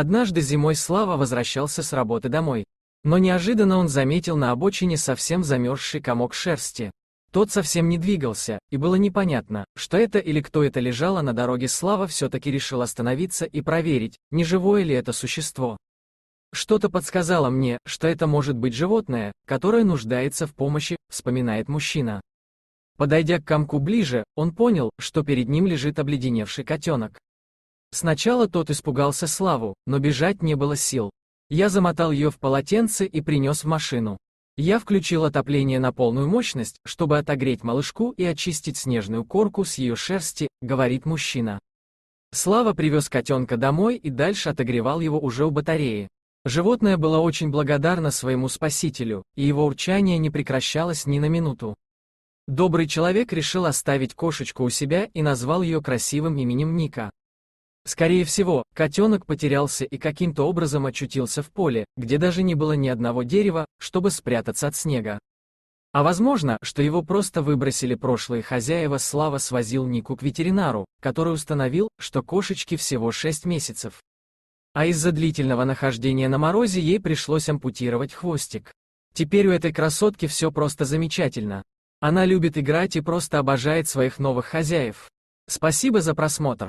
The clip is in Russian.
Однажды зимой Слава возвращался с работы домой. Но неожиданно он заметил на обочине совсем замерзший комок шерсти. Тот совсем не двигался, и было непонятно, что это или кто это лежало на дороге. Слава все-таки решил остановиться и проверить, не живое ли это существо. «Что-то подсказало мне, что это может быть животное, которое нуждается в помощи», вспоминает мужчина. Подойдя к комку ближе, он понял, что перед ним лежит обледеневший котенок. Сначала тот испугался Славу, но бежать не было сил. Я замотал ее в полотенце и принес в машину. Я включил отопление на полную мощность, чтобы отогреть малышку и очистить снежную корку с ее шерсти, говорит мужчина. Слава привез котенка домой и дальше отогревал его уже у батареи. Животное было очень благодарно своему спасителю, и его урчание не прекращалось ни на минуту. Добрый человек решил оставить кошечку у себя и назвал ее красивым именем Ника. Скорее всего, котенок потерялся и каким-то образом очутился в поле, где даже не было ни одного дерева, чтобы спрятаться от снега. А возможно, что его просто выбросили прошлые хозяева, Слава свозил Нику к ветеринару, который установил, что кошечке всего 6 месяцев. А из-за длительного нахождения на морозе ей пришлось ампутировать хвостик. Теперь у этой красотки все просто замечательно. Она любит играть и просто обожает своих новых хозяев. Спасибо за просмотр.